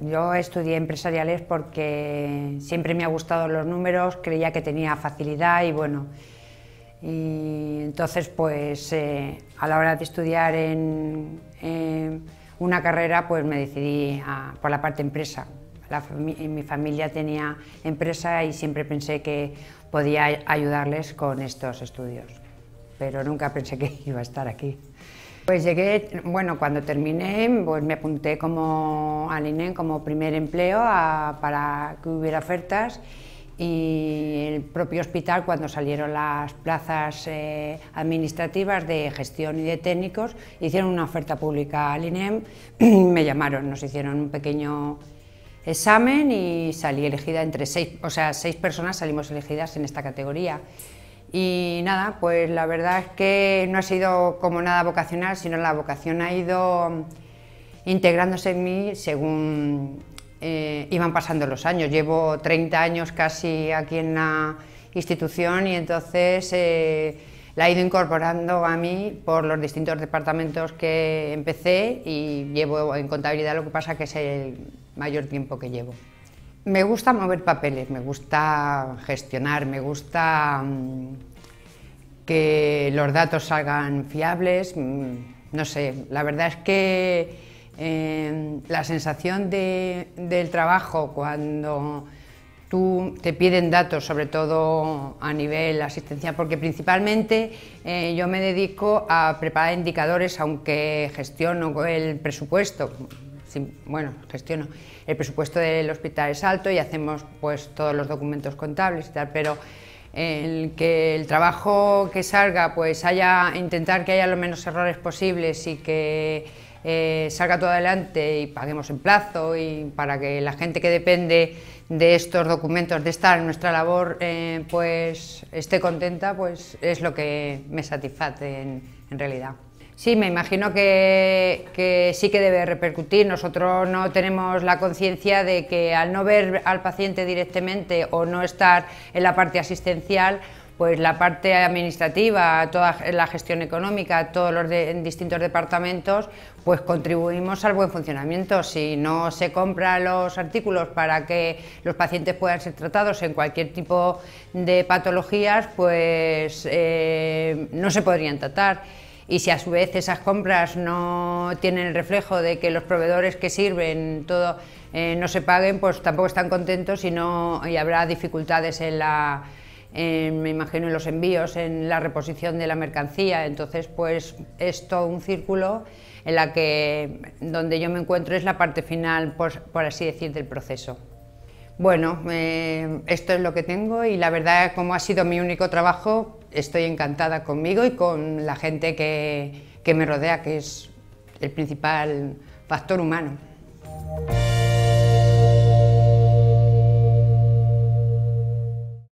yo estudié empresariales porque siempre me ha gustado los números, creía que tenía facilidad y bueno, y entonces pues eh, a la hora de estudiar en, eh, una carrera pues me decidí por la parte empresa. mi familia tenía empresa y siempre pensé que podía ayudarles con estos estudios, pero nunca pensé que iba a estar aquí. Pues llegué, bueno, cuando terminé, pues me apunté como al INEM como primer empleo para que hubiera ofertas y el propio hospital cuando salieron las plazas eh, administrativas de gestión y de técnicos hicieron una oferta pública al INEM, me llamaron, nos hicieron un pequeño examen y salí elegida entre seis, o sea, seis personas salimos elegidas en esta categoría. Y nada, pues la verdad es que no ha sido como nada vocacional, sino la vocación ha ido integrándose en mí según eh, iban pasando los años. Llevo 30 años casi aquí en la institución y entonces eh, la he ido incorporando a mí por los distintos departamentos que empecé y llevo en contabilidad, lo que pasa que es el mayor tiempo que llevo. Me gusta mover papeles, me gusta gestionar, me gusta mm, que los datos salgan fiables. Mm, no sé, la verdad es que em, la sensación del trabajo cuando tú te piden datos, sobre todo a nivel asistencial, porque principalmente eh, yo me dedico a preparar indicadores, aunque gestiono el presupuesto, bueno, gestiono, el presupuesto del hospital es alto y hacemos pues todos los documentos contables y tal, pero el que el trabajo que salga pues haya, intentar que haya lo menos errores posibles y que eh, salga todo adelante y paguemos en plazo y para que la gente que depende de estos documentos, de estar en nuestra labor, eh, pues esté contenta, pues es lo que me satisface en, realidad. Sí, me imagino que, que, sí que debe repercutir. Nosotros no tenemos la conciencia de que al no ver al paciente directamente o no estar en la parte asistencial, pues la parte administrativa, toda la gestión económica, todos los distintos departamentos, pues contribuimos al buen funcionamiento. Si no se compran los artículos para que los pacientes puedan ser tratados en cualquier tipo de patologías, pues eh, no se podrían tratar. Y si a su vez esas compras no tienen el reflejo de que los proveedores que sirven todo eh, no se paguen, pues tampoco están contentos y, y habrá dificultades en la Em, me imagino en los envíos, en la reposición de la mercancía. Entonces, pues es todo un círculo en la que donde yo me encuentro es la parte final, pues, por, así decir, del proceso. Bueno, eh, esto es lo que tengo y la verdad, como ha sido mi único trabajo, estoy encantada conmigo y con la gente que, que me rodea, que es el principal factor humano.